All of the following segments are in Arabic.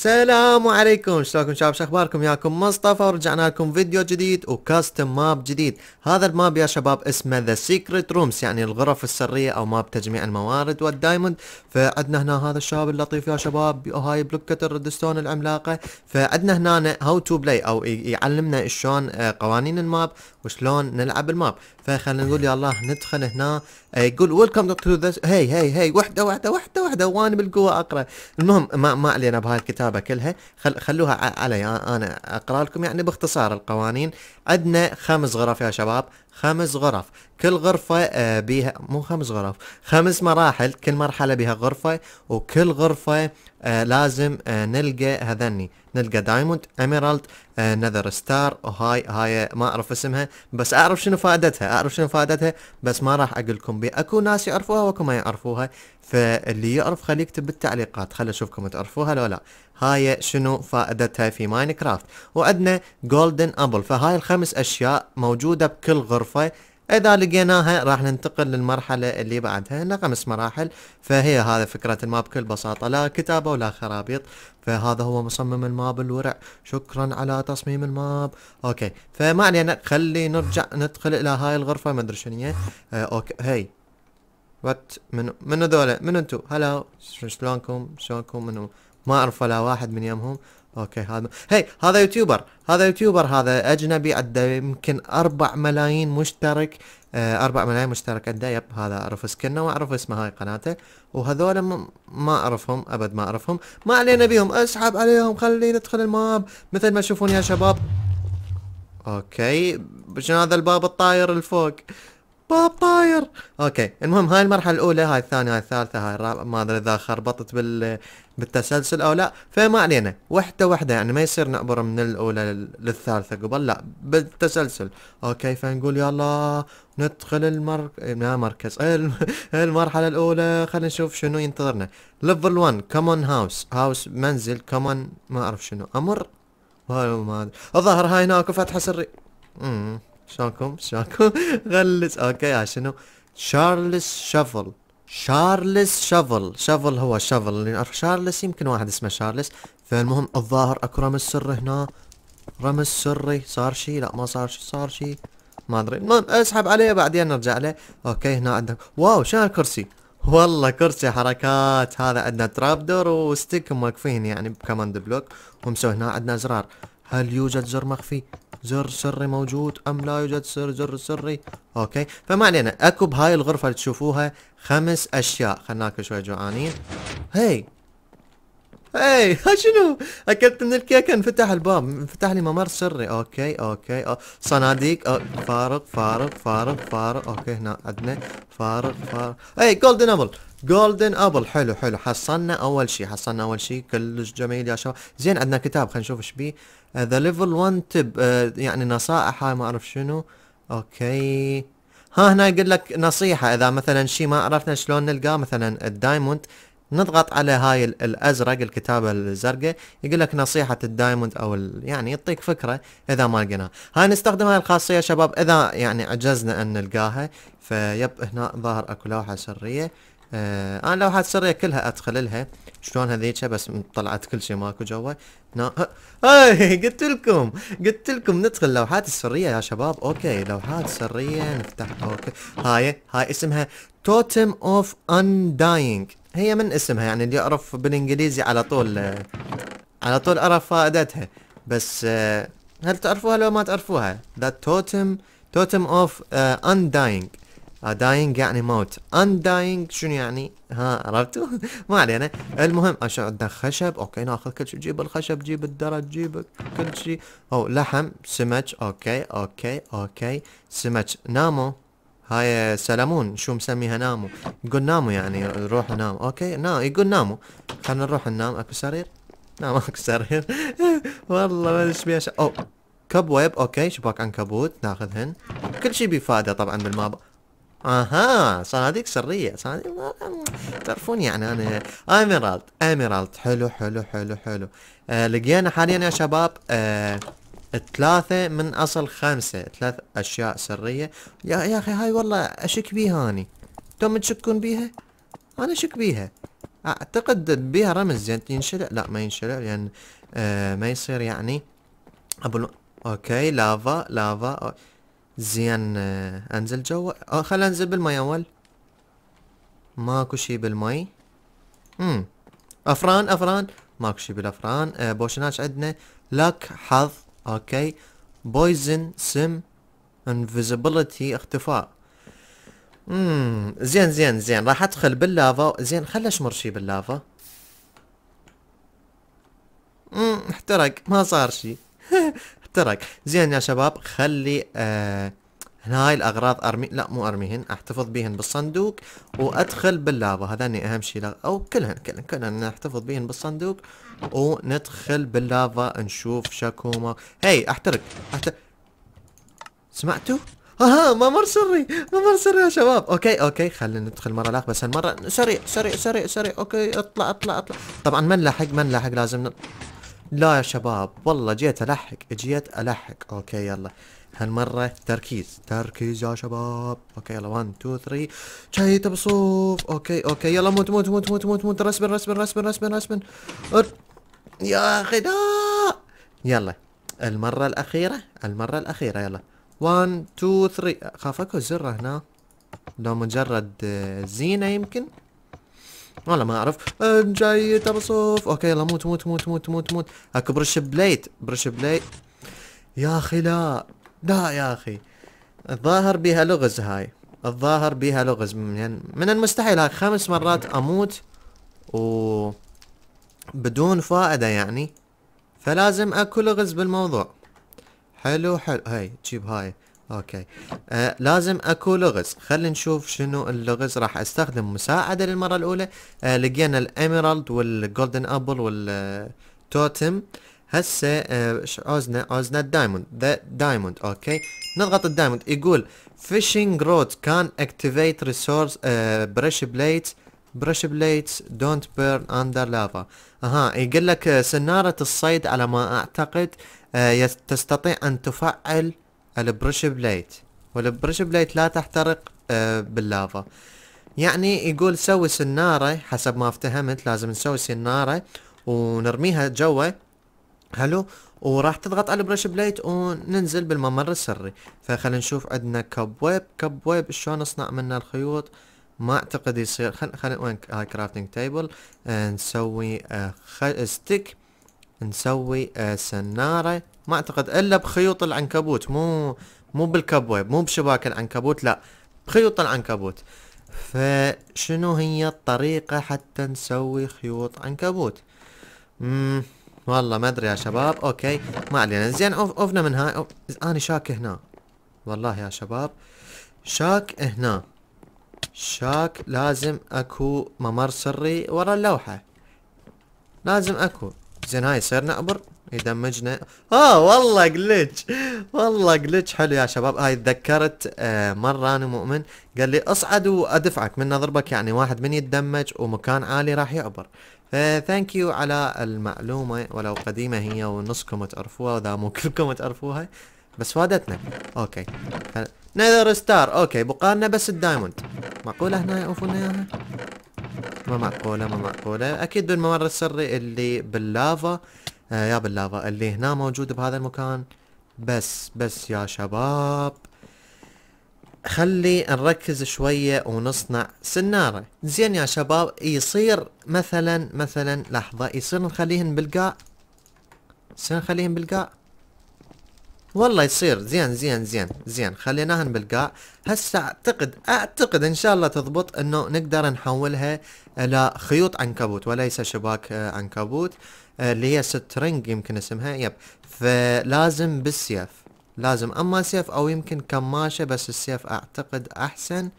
السلام عليكم شلونكم شباب شو اخباركم ياكم مصطفى ورجعنا لكم فيديو جديد وكاستم ماب جديد هذا الماب يا شباب اسمه ذا سيكريت رومز يعني الغرف السريه او ماب تجميع الموارد والدايموند فعندنا هنا هذا الشاب اللطيف يا شباب هاي بلوكة الريدستون العملاقه فعندنا هنا هاو تو بلاي او يعلمنا شلون آه، قوانين الماب وشلون نلعب الماب فخلينا نقول يا الله ندخل هنا آه، يقول ويلكم تو ذس هي هي هي وحده وحده وحده وحده وانا بالقوه اقرا المهم ما ما علينا بهاي الكتابه كلها خل خلوها علي انا اقرا لكم يعني باختصار القوانين عندنا خمس غرف يا شباب خمس غرف كل غرفة آه، بيها مو خمس غرف خمس مراحل كل مرحلة بها غرفة وكل غرفة آه، لازم آه، نلقى هذني نلقى دايموند اميرالد نذر ستار وهاي هاي ما اعرف اسمها بس اعرف شنو فائدتها اعرف شنو فائدتها بس ما راح اقول لكم اكو ناس يعرفوها واكو ما يعرفوها فاللي يعرف خليه يكتب بالتعليقات خلي اشوفكم تعرفوها لو لا هاي شنو فائدتها في ماينكرافت وعندنا جولدن ابل فهاي الخمس اشياء موجوده بكل غرفه سبوتيفاي إذا لقيناها راح ننتقل للمرحلة اللي بعدها هنا خمس مراحل فهي هذا فكرة الماب بكل بساطة لا كتابة ولا خرابيط فهذا هو مصمم الماب الورع شكرا على تصميم الماب أوكي فما علينا خلي نرجع ندخل إلى هاي الغرفة ما أدري شنو هي آه، أوكي هي وات من من هذول من انتم هلا شلونكم شلونكم منو ما اعرف ولا واحد من يمهم اوكي هذا هي هذا يوتيوبر هذا يوتيوبر هذا اجنبي عنده يمكن 4 ملايين مشترك 4 آه، ملايين مشترك عنده يب هذا اعرف سكنه واعرف اسمه هاي قناته وهذول ما اعرفهم ابد ما اعرفهم ما علينا بيهم اسحب عليهم خلي ندخل الماب مثل ما تشوفون يا شباب اوكي شنو هذا الباب الطاير الفوق باب طاير اوكي المهم هاي المرحله الاولى هاي الثانيه هاي الثالثه هاي الرابعه ما ادري اذا خربطت بال بالتسلسل او لا فما علينا وحده وحده يعني ما يصير نعبر من الاولى للثالثه قبل لا بالتسلسل اوكي فنقول يلا ندخل المرك مركز المرحله الاولى خلينا نشوف شنو ينتظرنا ليفل 1 كومون هاوس هاوس منزل كومون ما اعرف شنو امر ما الظاهر هاي هناك فتحه سري شلونكم شلونكم غلس اوكي شنو شارلز شفل شارلز شافل شافل هو شافل اللي نعرف شارلز يمكن واحد اسمه شارلز فالمهم الظاهر اكو رمز سري هنا رمز سري صار شي لا ما صار شي صار شي ما ادري المهم اسحب عليه بعدين نرجع له اوكي هنا عندك واو شنو الكرسي والله كرسي حركات هذا عندنا تراب دور وستيك موقفين يعني بكماند بلوك ومسوي هنا عندنا ازرار هل يوجد زر مخفي زر سري موجود ام لا يوجد سر زر سري اوكي فما علينا اكو بهاي الغرفه اللي تشوفوها خمس اشياء ناكل شويه جوعانين هي هي شنو اكلت من الكيكه انفتح الباب انفتح لي ممر سري اوكي اوكي أو. صناديق أو. فارغ فارغ فارغ فارغ اوكي هنا عندنا فارغ فارغ اي جولدن ابل جولدن ابل حلو حلو حصلنا اول شيء حصلنا اول شيء كلش جميل يا شباب زين عندنا كتاب خلينا نشوف ايش بيه ذا ليفل 1 تب يعني نصائح هاي ما اعرف شنو اوكي ها هنا يقول لك نصيحه اذا مثلا شيء ما عرفنا شلون نلقاه مثلا الدايموند نضغط على هاي الازرق الكتابه الزرقاء يقول لك نصيحه الدايموند او يعني يعطيك فكره اذا ما لقيناها هاي نستخدم هاي الخاصيه شباب اذا يعني عجزنا ان نلقاها فيب هنا ظهر اكو لوحه سريه آه انا آه، لوحات سريه كلها ادخل لها شلون هذيك بس طلعت كل شيء ماكو جوا نا هاي آه، آه، قلت لكم قلت لكم ندخل لوحات السريه يا شباب اوكي لوحات سريه نفتح اوكي هاي هاي اسمها توتم اوف انداينج هي من اسمها يعني اللي يعرف بالانجليزي على طول على طول عرف فائدتها بس هل تعرفوها لو ما تعرفوها ذا توتم توتم اوف انداينج داينج آه، يعني موت انداينج شنو يعني ها عرفتوا ما علينا المهم عشان عندنا خشب اوكي ناخذ كل شيء جيب الخشب جيب الدرج جيب كل شيء او لحم سمك اوكي اوكي اوكي سمك نامو هاي سلمون شو مسميها نامو يقول نامو يعني روح نام اوكي نا يقول نامو خلينا نروح ننام اكو سرير نام اكو سرير والله ما ادري ايش او كب ويب اوكي شباك عنكبوت ناخذهن كل شيء بفاده طبعا بالماب اها صناديق سريه صناديق تعرفون يعني انا ايميرالد ايميرالد حلو حلو حلو حلو آه لقينا حاليا يا شباب آه ثلاثة من اصل خمسة ثلاث اشياء سرية يا يا اخي هاي والله اشك بيها اني انتم تشكون بيها؟ انا اشك بيها اعتقد بيها رمز زين يعني ينشلع لا ما ينشلع لان يعني آه ما يصير يعني ابو اوكي لافا لافا أو زين آه، انزل جوا اه خل انزل بالماي اول ماكو شي بالماي امم افران افران ماكو شي بالافران آه بوشناش عندنا لك حظ اوكي بويزن سم انفيزيبيليتي اختفاء امم زين زين زين راح ادخل باللافا زين خل اشمر شي باللافا امم احترق ما صار شي احترق زين يا شباب خلي آه هاي الاغراض ارمي لا مو ارميهن احتفظ بهن بالصندوق وادخل باللافا هذاني اهم شيء لغ... او كلهن كلهن كلهن نحتفظ بهن بالصندوق وندخل باللافا نشوف شاكوما هي احترق احترق سمعتوا؟ اها ممر سري ممر سري يا شباب اوكي اوكي خلينا ندخل مره لاخ بس هالمره سريع سريع سريع سريع اوكي اطلع اطلع اطلع طبعا ما نلحق ما نلحق لازم نطلع. لا يا شباب والله جيت الحق جيت الحق اوكي يلا هالمرة تركيز تركيز يا شباب اوكي يلا 1 2 3 جاي تبصوف اوكي اوكي يلا موت موت موت موت موت موت رسبن رسبن رسبن رسبن رسبن يا اخي يلا المرة الأخيرة المرة الأخيرة يلا 1 2 3 خاف اكو زر هنا لو مجرد زينة يمكن والله ما اعرف أه، جاي ترصف اوكي يلا موت موت موت موت موت موت هاكو برش بليت برش بليت يا اخي لا لا يا اخي الظاهر بيها لغز هاي الظاهر بيها لغز من, يعني، من المستحيل هاي خمس مرات اموت و بدون فائدة يعني فلازم اكو لغز بالموضوع حلو حلو هاي جيب هاي اوكي آه لازم اكو لغز خلينا نشوف شنو اللغز راح استخدم مساعدة للمرة الاولى آه لقينا الاميرالد والجولدن ابل والتوتم هسه آه عوزنا عوزنا الدايموند ذا دايموند اوكي نضغط الدايموند يقول فيشنج رود كان اكتيفيت ريسورس بريش بليت برش بليتس دونت بيرن اندر لافا اها يقول لك سنارة الصيد على ما اعتقد آه تستطيع ان تفعل البرش بليت والبرش بليت لا تحترق آه، باللافا يعني يقول سوي سنارة حسب ما افتهمت لازم نسوي سنارة ونرميها جوا حلو وراح تضغط على البرش بليت وننزل بالممر السري فخلنا نشوف عندنا كب ويب كب ويب شلون نصنع منه الخيوط ما اعتقد يصير خل خل وين هاي كرافتنج آه، تيبل نسوي ستيك آه، نسوي سنارة ما اعتقد الا بخيوط العنكبوت مو مو بالكبوب مو بشباك العنكبوت لا بخيوط العنكبوت فشنو هي الطريقة حتى نسوي خيوط عنكبوت امم والله ما ادري يا شباب اوكي ما علينا زين اوفنا من هاي انا شاك هنا والله يا شباب شاك هنا شاك لازم اكو ممر سري ورا اللوحة لازم اكو زين هاي صير نعبر يدمجنا اه والله جلتش والله جلتش حلو يا شباب هاي تذكرت آه، مره انا مؤمن قال لي اصعد وادفعك من ضربك يعني واحد من يتدمج ومكان عالي راح يعبر فثانك يو على المعلومه ولو قديمه هي ونصكم تعرفوها واذا مو كلكم تعرفوها بس فادتنا اوكي نذر ستار اوكي بقالنا بس الدايموند معقوله هنا يعوفونا اياها ما معقوله ما معقوله اكيد بالممر السري اللي باللافا آه، يا باللافا اللي هنا موجود بهذا المكان بس بس يا شباب خلي نركز شوية ونصنع سنارة زين يا شباب يصير مثلا مثلا لحظة يصير نخليهن بالقاع يصير نخليهن بالقاع والله يصير زين زين زين زين خليناهن بالقاع هسه اعتقد اعتقد ان شاء الله تضبط انه نقدر نحولها لا خيوط عنكبوت وليس شباك آه، عنكبوت آه، اللي هي سترنج يمكن اسمها يب فلازم بالسيف لازم اما سيف او يمكن كماشة بس السيف اعتقد احسن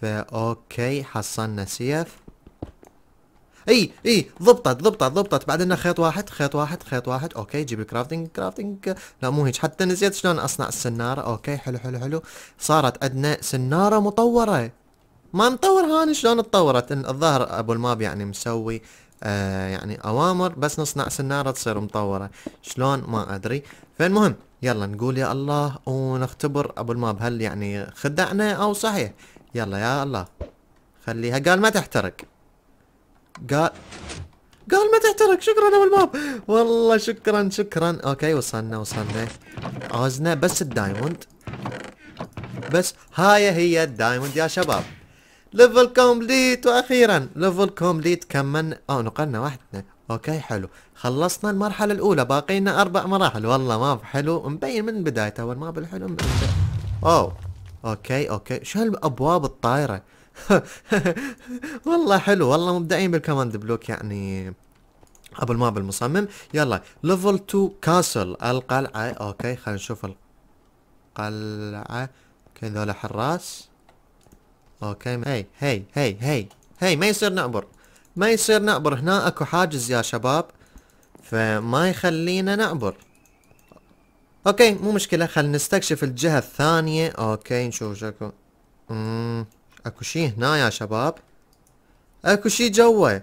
فا اوكي حصلنا سيف اي اي ضبطت ضبطت ضبطت بعدنا خيط واحد خيط واحد خيط واحد اوكي جيب الكرافتنج كرافتنج لا مو هيك حتى نسيت شلون اصنع السناره اوكي حلو حلو حلو صارت عندنا سناره مطوره ما نطور هاني شلون تطورت الظاهر ابو الماب يعني مسوي آه يعني اوامر بس نصنع سناره تصير مطوره شلون ما ادري فالمهم يلا نقول يا الله ونختبر ابو الماب هل يعني خدعنا او صحيح يلا يا الله خليها قال ما تحترق قال قال ما تحترق شكرا ابو الماب والله شكرا شكرا اوكي وصلنا وصلنا عوزنا بس الدايموند بس هاي هي الدايموند يا شباب ليفل كومبليت واخيرا ليفل كومبليت كملنا اه نقلنا واحدة اوكي حلو خلصنا المرحلة الاولى باقي لنا اربع مراحل والله ماب حلو مبين من بدايته اول ما الحلو او اوكي اوكي شو هالابواب الطايرة والله حلو والله مبدعين بالكوماند بلوك يعني ابو الماب المصمم يلا ليفل 2 كاسل القلعة اوكي خلينا نشوف القلعة اوكي ذولا حراس اوكي هي هي هي هي هي ما يصير نعبر ما يصير نعبر هنا اكو حاجز يا شباب فما يخلينا نعبر اوكي مو مشكلة خلينا نستكشف الجهة الثانية اوكي نشوف شكو اكو شي هنا يا شباب اكو شي جوا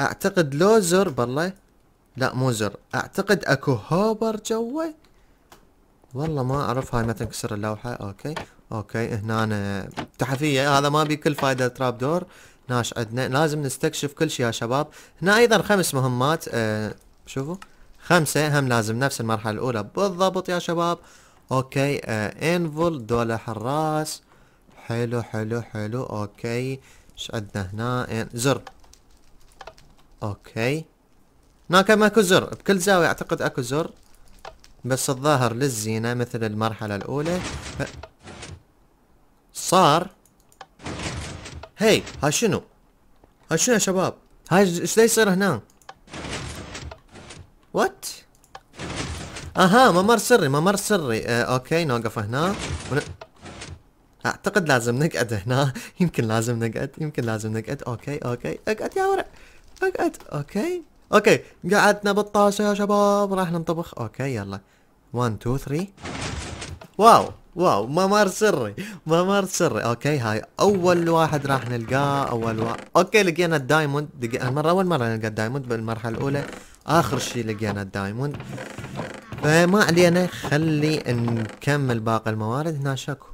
اعتقد لو زر بالله لا مو زر اعتقد اكو هوبر جوا والله ما اعرف هاي ما تنكسر اللوحة اوكي اوكي هنا تحفيه هذا ما بي كل فايده تراب دور ناش عندنا لازم نستكشف كل شيء يا شباب هنا ايضا خمس مهمات آه شوفوا خمسه هم لازم نفس المرحله الاولى بالضبط يا شباب اوكي آه انفل دولة حراس حلو حلو حلو اوكي ايش عندنا هنا زر اوكي هناك ماكو زر بكل زاوية اعتقد اكو زر بس الظاهر للزينة مثل المرحلة الاولى ف... صار هاي ها شنو ها شنو يا شباب هاي ايش يصير هنا وات اها ممر سري ممر سري آه اوكي نوقف هنا ون... اعتقد لازم نقعد هنا يمكن لازم نقعد يمكن لازم نقعد اوكي اوكي اقعد يا ورق اقعد اوكي اوكي قعدنا بالطاسه يا شباب راح ننطبخ اوكي يلا 1 2 3 واو واو ممر سري ممر سري اوكي هاي اول واحد راح نلقاه اول واحد اوكي لقينا الدايموند دق... المره اول مره نلقى الدايموند بالمرحله الاولى اخر شيء لقينا الدايموند فما علينا خلي نكمل باقي الموارد هنا شكو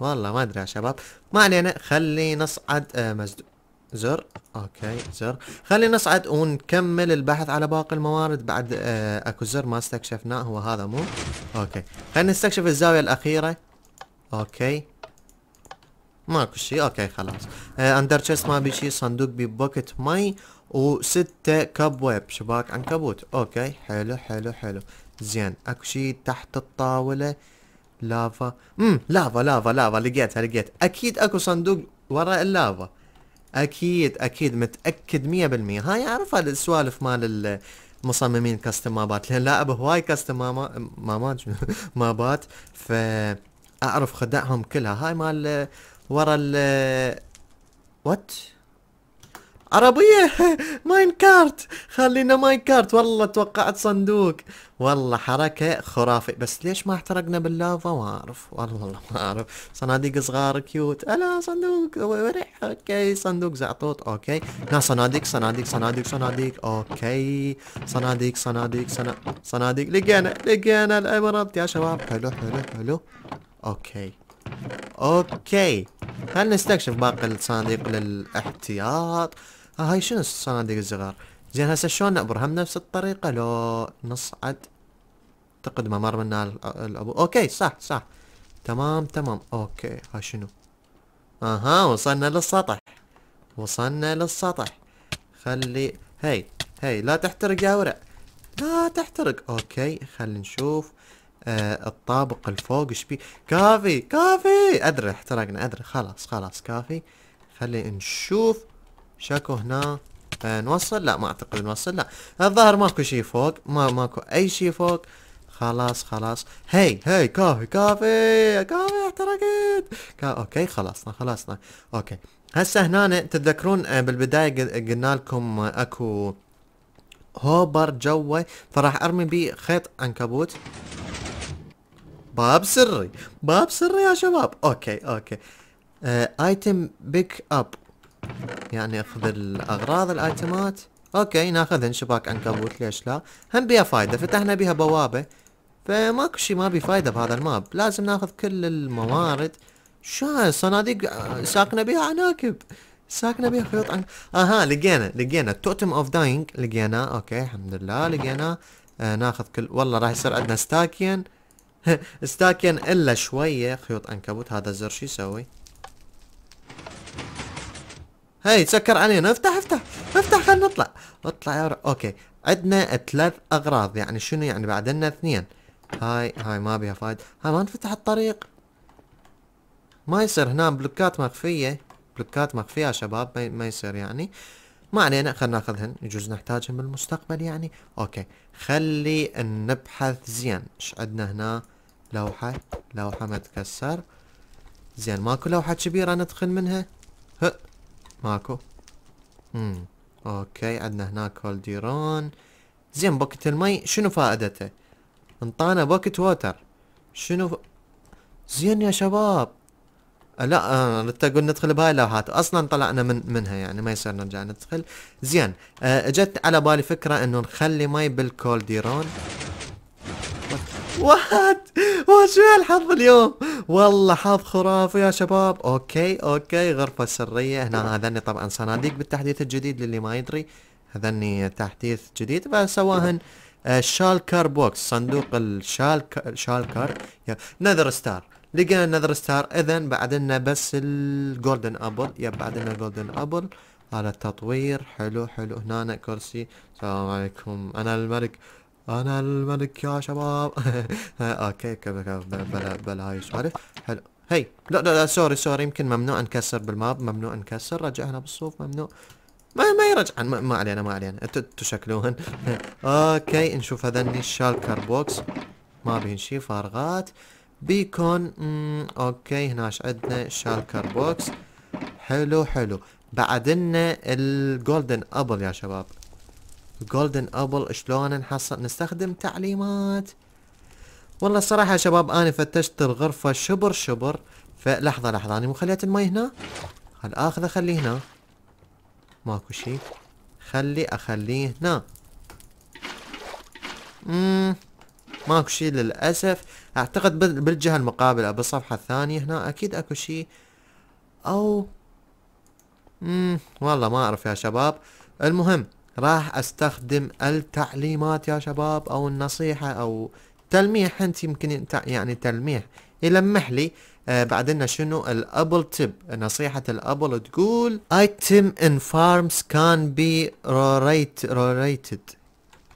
والله ما ادري يا شباب ما علينا خلي نصعد آه، مسدود زر اوكي زر خلينا نصعد ونكمل البحث على باقي الموارد بعد آه اكو زر ما استكشفناه هو هذا مو اوكي خلينا نستكشف الزاوية الاخيرة اوكي ماكو شيء اوكي خلاص آه اندر تشيست ما بي شيء صندوق ببوكت مي وستة كب ويب شباك عنكبوت اوكي حلو حلو حلو زين اكو شيء تحت الطاولة لافا امم لافا لافا لافا لقيتها لقيت اكيد اكو صندوق ورا اللافا اكيد اكيد متاكد 100% هاي اعرفها السوالف مال المصممين كاستم مابات لان لاعب هواي كاستم مابات مابات فاعرف خدعهم كلها هاي مال ورا ال وات عربية ماين كارت خلينا ماين كارت والله توقعت صندوق والله حركة خرافية بس ليش ما احترقنا باللافا ما اعرف والله ما اعرف صناديق صغار كيوت الا صندوق ورع اوكي صندوق زعطوط اوكي نا صناديق صناديق صناديق صناديق اوكي صناديق صناديق صناديق, لقينا لقينا الامرالد يا شباب حلو حلو حلو اوكي اوكي خلنا نستكشف باقي الصناديق للاحتياط آه، هاي شنو الصناديق الصغار زين هسه شلون نعبر هم نفس الطريقة لو نصعد اعتقد ممر من آه، الابو اوكي صح صح تمام تمام اوكي ها شنو اها وصلنا للسطح وصلنا للسطح خلي هاي هاي لا تحترق يا ورق لا تحترق اوكي خلي نشوف آه الطابق الفوق ايش بي كافي كافي ادري احترقنا ادري خلاص خلاص كافي خلي نشوف شاكو هنا آه نوصل لا ما اعتقد نوصل لا الظاهر ماكو شي فوق ما ماكو اي شي فوق خلاص خلاص هاي هاي كافي كافي كافي احترقت كا اوكي خلصنا خلصنا اوكي هسه هنا تتذكرون آه، بالبداية قلنا لكم اكو هوبر جوه فراح ارمي بيه خيط عنكبوت باب سري باب سري يا شباب اوكي اوكي ايتم بيك اب يعني اخذ الاغراض الايتمات اوكي ناخذ شباك عنكبوت ليش لا هم بيها فايدة فتحنا بيها بوابة فماكو شي ما بي فايدة بهذا الماب لازم ناخذ كل الموارد شو هاي صناديق ساكنة بيها عناكب ساكنة بيها خيوط عن اها لقينا لقينا التوتم اوف داينج لقيناه اوكي الحمد لله لقيناه آه ناخذ كل والله راح يصير عندنا ستاكين ستاكين الا شوية خيوط عنكبوت هذا الزر شو يسوي؟ هاي سكر علينا افتح افتح افتح خلينا نطلع اطلع يا رب. اوكي عندنا ثلاث اغراض يعني شنو يعني بعد اثنين هاي هاي ما بيها فايدة هاي ما نفتح الطريق ما يصير هنا بلوكات مخفية بلوكات مخفية يا شباب ما, يصير يعني ما علينا خلينا ناخذهن يجوز نحتاجهم بالمستقبل يعني اوكي خلي نبحث زين ايش عندنا هنا لوحة لوحة ما تكسر زين ماكو لوحة كبيرة ندخل منها هه. ماكو امم اوكي عندنا هناك هولديرون زين بوكت المي شنو فائدته انطانا بوكت ووتر شنو ف... زين يا شباب أه، لا انت أه، ريت اقول ندخل بهاي اللوحات اصلا طلعنا من منها يعني ما يصير نرجع ندخل زين أه، اجت على بالي فكره انه نخلي مي بالكولديرون وات وات شو هالحظ اليوم والله حظ خرافي يا شباب اوكي اوكي غرفة سرية هنا هذني طبعا صناديق بالتحديث الجديد للي ما يدري هذني تحديث جديد فسواهن آه، شالكر بوكس صندوق الشالكر شالكر نذر ستار لقينا نذر ستار اذا بعد لنا بس الجولدن ابل يب بعد لنا جولدن ابل على التطوير حلو حلو هنا كرسي السلام عليكم انا الملك انا الملك يا شباب اوكي كذا بلا بلا هاي السوالف حلو هي لا لا لا سوري سوري يمكن ممنوع نكسر بالماب ممنوع نكسر رجع هنا بالصوف ممنوع ما ما يرجعن ما, ما علينا ما علينا انتو تشكلون اوكي نشوف هذني الشالكر بوكس ما بين شي فارغات بيكون مم. اوكي هناش عندنا شالكر بوكس حلو حلو بعدنا الجولدن ابل يا شباب جولدن ابل شلون نحصل نستخدم تعليمات والله الصراحة يا شباب انا فتشت الغرفة شبر شبر فلحظة لحظة انا مو خليت المي هنا هل اخذه خليه هنا ماكو شي خلي اخليه هنا اممم ماكو شي للاسف اعتقد بالجهة المقابلة بالصفحة الثانية هنا اكيد اكو شي او اممم والله ما اعرف يا شباب المهم راح استخدم التعليمات يا شباب او النصيحة او تلميح انت يمكن يعني تلميح يلمح لي آه بعدين شنو الابل تب نصيحة الابل تقول item in farms can be rotated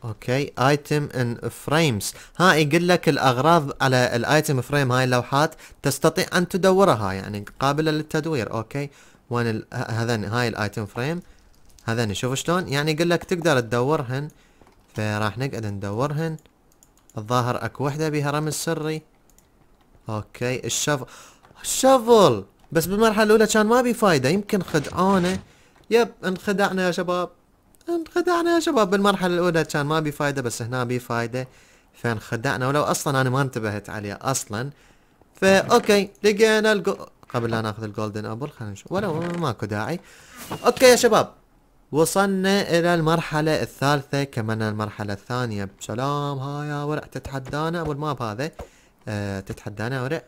اوكي ايتم ان فريمز ها يقول لك الاغراض على الايتم فريم هاي اللوحات تستطيع ان تدورها يعني قابله للتدوير اوكي وين هذا هاي الايتم فريم هذا يعني شوف شلون يعني يقول لك تقدر تدورهن فراح نقعد ندورهن الظاهر اكو وحدة بيها رمز سري اوكي الشفل الشفل بس بالمرحلة الاولى كان ما بي فايدة يمكن خدعونا يب انخدعنا يا شباب انخدعنا يا شباب بالمرحلة الاولى كان ما بي فايدة بس هنا بي فايدة فانخدعنا ولو اصلا انا ما انتبهت عليه اصلا فا اوكي لقينا الجو... قبل لا ناخذ الجولدن ابل خلينا نشوف ولو ماكو داعي اوكي يا شباب وصلنا الى المرحلة الثالثة كملنا المرحلة الثانية بسلام ها يا ورع تتحدانا ابو الماب هذا أه تتحدانا ورع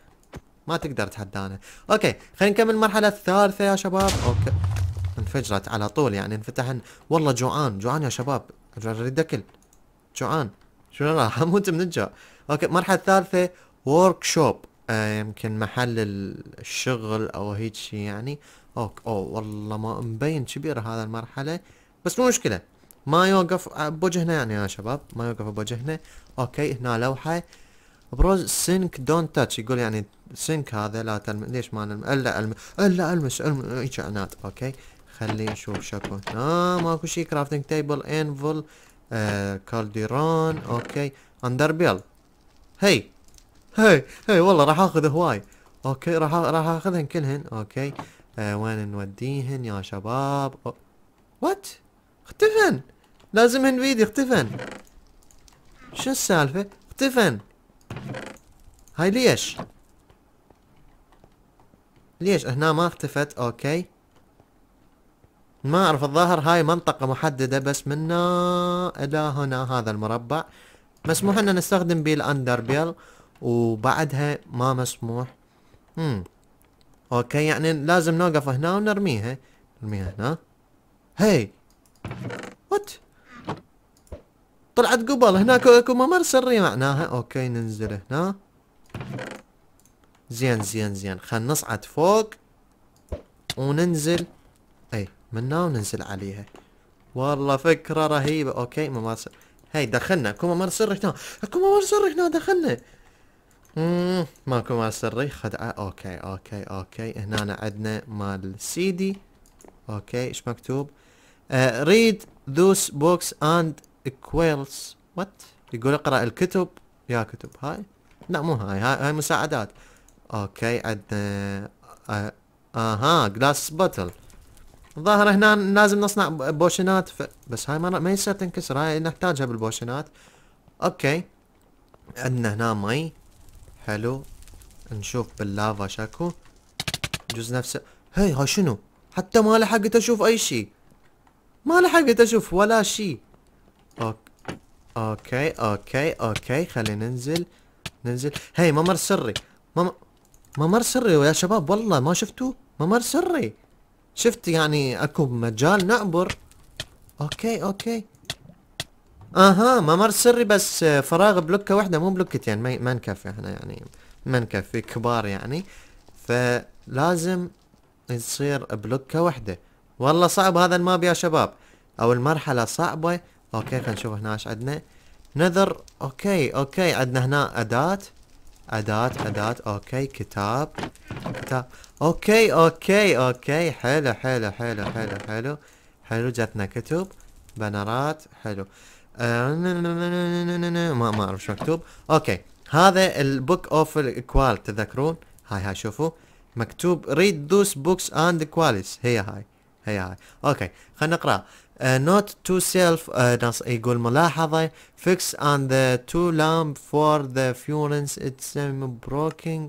ما تقدر تحدانا اوكي خلينا نكمل المرحلة الثالثة يا شباب اوكي انفجرت على طول يعني انفتحن والله جوعان جوعان يا شباب اريد اكل جوعان شو راح اموت من الجوع اوكي المرحلة الثالثة ورك شوب آه يمكن محل الشغل او هيك شيء يعني اوك اوه والله ما مبين كبير هذا المرحلة بس مو مشكلة ما يوقف آه، بوجهنا يعني يا شباب ما يوقف بوجهنا اوكي هنا لوحة بروز سينك دونت تاتش يقول يعني سينك هذا لا تلم ليش ما نلم الا الم الا المس الم اوكي خلي نشوف شكو هنا ماكو شي كرافتنج تيبل انفل آه اوكي اندر بيل هي هي هي والله راح اخذ هواي اوكي راح راح اخذهن كلهن اوكي أه وين نوديهن يا شباب وات اختفن لازمهن بيدي اختفن شو السالفة اختفن هاي ليش ليش هنا ما اختفت اوكي ما اعرف الظاهر هاي منطقة محددة بس منا الى هنا هذا المربع مسموح ان نستخدم بيه الاندر بيل وبعدها ما مسموح اوكي يعني لازم نوقف هنا ونرميها نرميها هنا هي وات طلعت قبل هناك اكو ممر سري معناها اوكي ننزل هنا زين زين زين خل نصعد فوق وننزل اي من هنا وننزل عليها والله فكرة رهيبة اوكي ممر سري هي دخلنا اكو ممر سري هنا اكو ممر سري هنا دخلنا اممم ماكو مال سري خدعة اوكي اوكي اوكي هنا عندنا مال سي دي اوكي ايش مكتوب؟ ريد ذوس بوكس اند كويلز وات يقول اقرا الكتب يا كتب هاي لا مو هاي هاي, هاي مساعدات اوكي عندنا آه، اها آه جلاس بوتل الظاهر هنا لازم نصنع بوشنات ف... بس هاي مره ما يصير تنكسر هاي نحتاجها بالبوشنات اوكي عندنا هنا مي حلو نشوف باللافا شاكو جوز نفسه هي ها شنو حتى ما لحقت اشوف اي شيء ما لحقت اشوف ولا شيء اوكي اوكي اوكي خلينا ننزل ننزل هي ممر سري مم... ممر سري يا شباب والله ما شفتوه ممر سري شفت يعني اكو مجال نعبر اوكي اوكي اها ممر سري بس آه، فراغ بلوكه واحده مو بلوكتين يعني ما نكفي احنا يعني ما نكفي كبار يعني فلازم يصير بلوكه واحده والله صعب هذا الماب يا شباب او المرحله صعبه اوكي خلينا نشوف هنا ايش عندنا نذر اوكي اوكي عندنا هنا اداه اداه اداه اوكي كتاب كتاب اوكي اوكي اوكي حلو حلو حلو حلو حلو حلو جاتنا كتب بنرات حلو ما ما اعرف شو مكتوب اوكي هذا البوك اوف الكوال تذكرون هاي هاي شوفوا مكتوب ريد ذوس بوكس اند كواليس هي هاي هي هاي اوكي خلينا نقرا نوت تو سيلف يقول ملاحظة فيكس اند ذا تو لامب فور ذا فيورنس اتس broken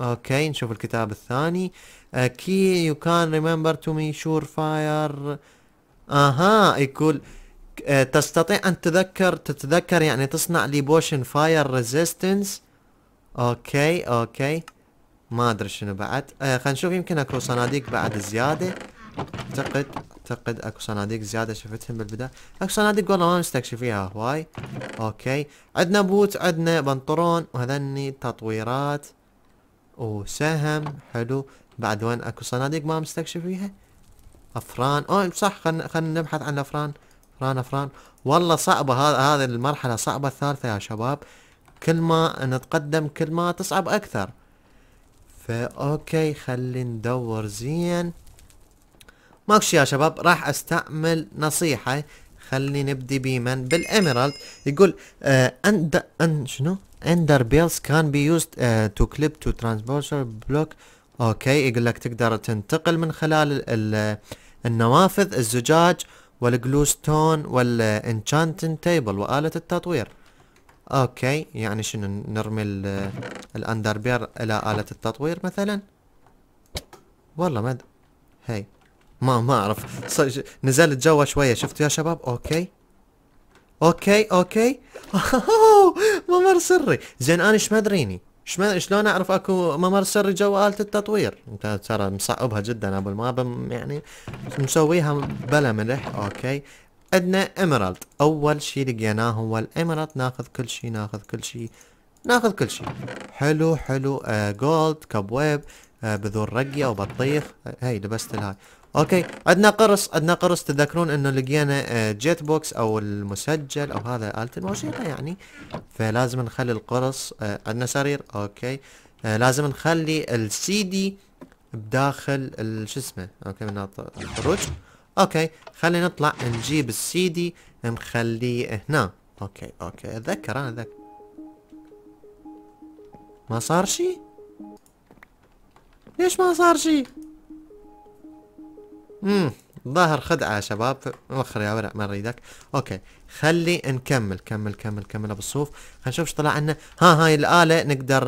اوكي نشوف الكتاب الثاني كي يو كان ريمبر تو مي شور فاير اها يقول آه، تستطيع ان تذكر تتذكر يعني تصنع لي بوشن فاير ريزيستنس اوكي اوكي ما ادري شنو بعد آه خلينا نشوف يمكن اكو صناديق بعد زياده اعتقد اعتقد اكو صناديق زياده شفتهم بالبدايه اكو صناديق والله ما مستكشفيها هواي اوكي عندنا بوت عندنا بنطرون وهذني تطويرات وسهم حلو بعد وين اكو صناديق ما مستكشفيها افران او صح خلينا خلينا نبحث عن افران فلان فران والله صعبة هذا هذه المرحلة صعبة الثالثة يا شباب كل ما نتقدم كل ما تصعب أكثر فا اوكي خلي ندور زين ماكو يا شباب راح استعمل نصيحة خلي نبدي بيمن بالاميرالد يقول آه اند ان شنو اندر بيلز كان بي يوزد تو كليب تو ترانسبورتر بلوك اوكي يقول لك تقدر تنتقل من خلال النوافذ الزجاج والجلوستون والانشانتن تيبل وآلة التطوير اوكي يعني شنو نرمي الاندربير الى آلة التطوير مثلا والله ما هي ما ما اعرف نزلت جوا شوية شفتوا يا شباب اوكي اوكي اوكي ممر سري زين انا ايش ما شما شلون اعرف اكو ممر سري جوا آلة التطوير انت ترى مصعبها جدا ابو الماب يعني مسويها بلا ملح اوكي عندنا ايميرالد اول شيء لقيناه هو الايميرالد ناخذ كل شيء ناخذ كل شيء ناخذ كل شيء حلو حلو آه جولد كبويب آه بذور رقي او بطيخ هاي لبست الهاي اوكي عندنا قرص عندنا قرص تذكرون انه لقينا جيت آه، بوكس او المسجل او هذا آلة الموسيقى يعني فلازم نخلي القرص آه، عندنا سرير اوكي آه، لازم نخلي السي دي بداخل شو اسمه اوكي من الخروج اوكي خلينا نطلع نجيب السي دي نخليه هنا اوكي اوكي اتذكر انا اتذكر ما صار شي ليش ما صار شي امم ظاهر خدعة يا شباب وخر يا ورع ما نريدك اوكي خلي نكمل كمل كمل كمل ابو الصوف خلينا نشوف ايش طلع عنا ها هاي الآلة نقدر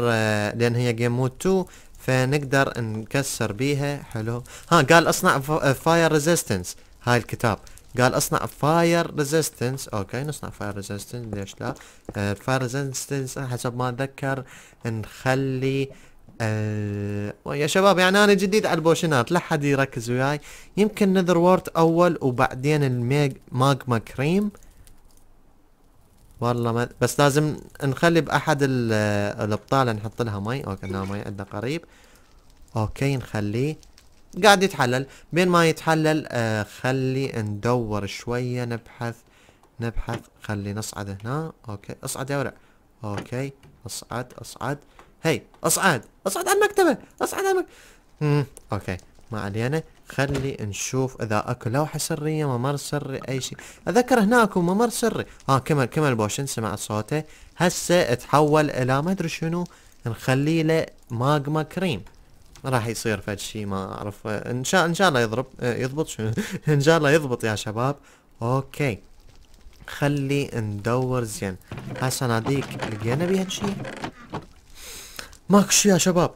لان هي جيم مود 2 فنقدر نكسر بيها حلو ها قال اصنع فاير ريزيستنس هاي الكتاب قال اصنع فاير ريزيستنس اوكي نصنع فاير ريزيستنس ليش لا فاير آه، ريزيستنس حسب ما اتذكر نخلي أه ويا شباب يعني انا جديد على البوشنات لا حد يركز وياي يمكن نذر وورد اول وبعدين الميج ماجما كريم والله ما بس لازم نخلي باحد الابطال نحط لها مي اوكي لها مي عندنا قريب اوكي نخليه قاعد يتحلل بين ما يتحلل آه خلي ندور شوية نبحث نبحث خلي نصعد هنا اوكي اصعد يا ورع اوكي اصعد اصعد هي اصعد اصعد على المكتبة اصعد على المكتبة امم اوكي ما علينا يعني، خلي نشوف اذا اكو لوحة سرية ممر سري اي شيء اذكر هناك اكو ممر سري اه كمل كمل بوشن سمعت صوته هسه تحول الى ما ادري شنو نخلي له ماجما كريم راح يصير فد شيء ما اعرف ان شاء ان شاء الله يضرب آه، يضبط شنو ان شاء الله يضبط يا شباب اوكي خلي ندور زين هسه ناديك لقينا بيها شيء ماكو شيء يا شباب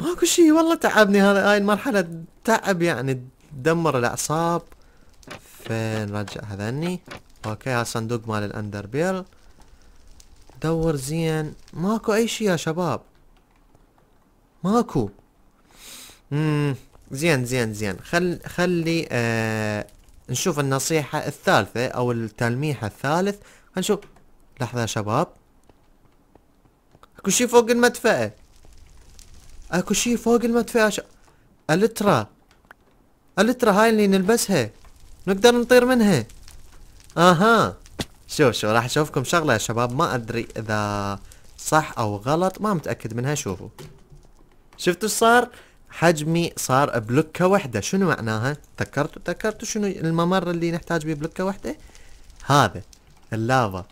ماكو شيء والله تعبني هذا هاي المرحلة تعب يعني تدمر الأعصاب فنرجع هذني اوكي هالصندوق مال الاندر بيل دور زين ماكو اي شيء يا شباب ماكو امم زين زين زين خل خلي آه نشوف النصيحة الثالثة او التلميح الثالث نشوف لحظة يا شباب اكو شيء فوق المدفأة اكو شي فوق المدفأة ش... الترا الترا هاي اللي نلبسها نقدر نطير منها اها شوف شو راح اشوفكم شغلة يا شباب ما ادري اذا صح او غلط ما متأكد منها شوفوا شفتوا ايش صار حجمي صار بلوكة واحدة شنو معناها تذكرتوا تذكرتوا شنو الممر اللي نحتاج به بلوكة واحدة هذا اللافا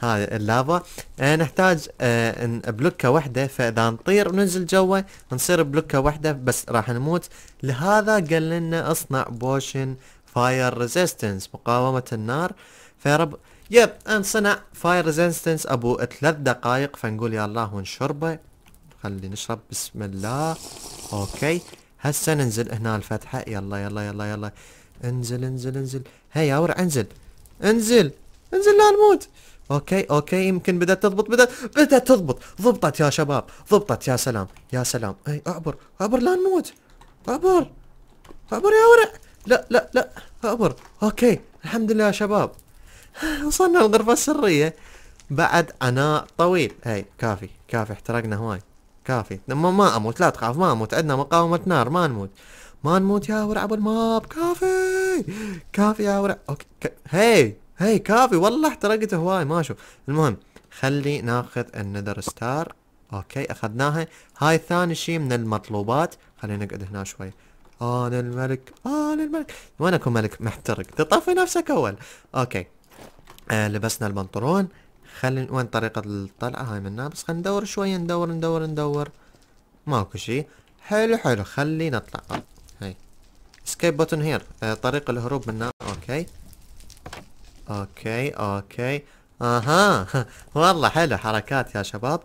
هاي اللافا آه نحتاج آه بلوكة واحدة فإذا نطير وننزل جوا نصير بلوكة واحدة بس راح نموت لهذا قال لنا اصنع بوشن فاير ريزيستنس مقاومة النار فيرب يب انصنع فاير ريزيستنس ابو ثلاث دقائق فنقول يا الله ونشربه خلي نشرب بسم الله اوكي هسه ننزل هنا الفتحة يلا يلا يلا يلا انزل انزل انزل هيا ورع انزل انزل انزل لا نموت اوكي اوكي يمكن بدات تضبط بدات بدات تضبط ضبطت يا شباب ضبطت يا سلام يا سلام اي اعبر اعبر لا نموت اعبر اعبر يا ورع لا لا لا اعبر اوكي الحمد لله يا شباب وصلنا الغرفة السرية بعد عناء طويل اي كافي كافي احترقنا هواي كافي ما, ما اموت لا تخاف ما اموت عندنا مقاومة نار ما نموت ما نموت يا ورع ابو الماب كافي كافي يا ورع اوكي هي هي كافي والله احترقت هواي ما اشوف المهم خلي ناخذ النذر ستار اوكي اخذناها هاي ثاني شيء من المطلوبات خلينا نقعد هنا شوي انا الملك انا الملك وين اكون ملك محترق تطفي نفسك اول اوكي آه لبسنا البنطلون خلي وين طريقة الطلعة هاي منا بس خلينا ندور شوي ندور ندور ندور ماكو شيء حلو حلو خلي نطلع هاي اسكيب بوتن هير طريق الهروب منا اوكي اوكي اوكي اها والله حلو حركات يا شباب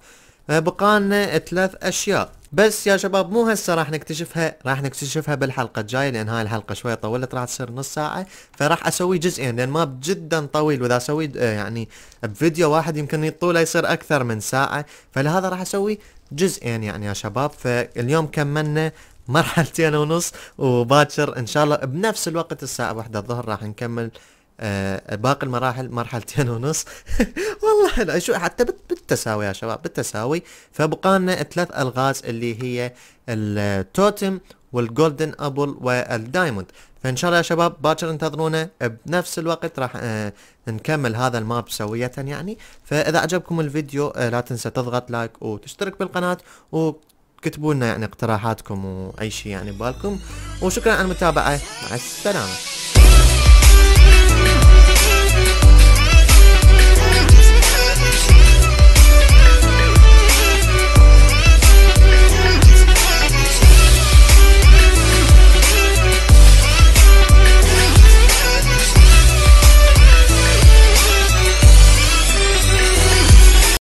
آه، بقالنا ثلاث اشياء بس يا شباب مو هسه راح نكتشفها راح نكتشفها بالحلقه الجايه لان هاي الحلقه شويه طولت راح تصير نص ساعه فراح اسوي جزئين لان ماب جدا طويل واذا اسوي آه، يعني بفيديو واحد يمكن طوله يصير اكثر من ساعه فلهذا راح اسوي جزئين يعني يا شباب فاليوم كملنا مرحلتين ونص وباكر ان شاء الله بنفس الوقت الساعه 1 الظهر راح نكمل آه باقي المراحل مرحلتين ونص والله شو حتى بالتساوي يا شباب بالتساوي فبقالنا ثلاث الغاز اللي هي التوتم والجولدن ابل والدايموند فان شاء الله يا شباب باكر انتظرونا بنفس الوقت راح آه نكمل هذا الماب سوية يعني فاذا عجبكم الفيديو آه لا تنسى تضغط لايك وتشترك بالقناة وكتبوا لنا يعني اقتراحاتكم واي شيء يعني ببالكم وشكرا على المتابعة مع السلامة Mm-hmm.